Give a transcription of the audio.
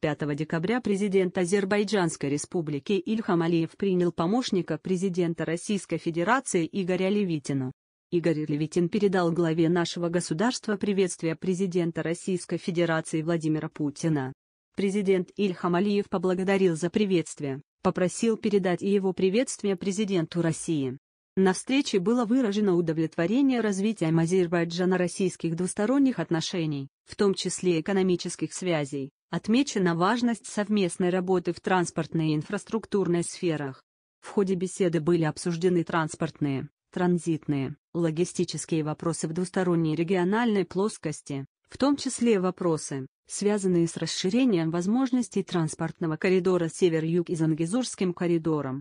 5 декабря президент Азербайджанской республики Ильхам Алиев принял помощника президента Российской Федерации Игоря Левитина. Игорь Левитин передал главе нашего государства приветствие президента Российской Федерации Владимира Путина. Президент Ильхам Алиев поблагодарил за приветствие, попросил передать и его приветствие президенту России. На встрече было выражено удовлетворение развитием Азербайджана российских двусторонних отношений, в том числе экономических связей, отмечена важность совместной работы в транспортной и инфраструктурной сферах. В ходе беседы были обсуждены транспортные, транзитные, логистические вопросы в двусторонней региональной плоскости, в том числе вопросы, связанные с расширением возможностей транспортного коридора север-юг и Зангизурским коридором.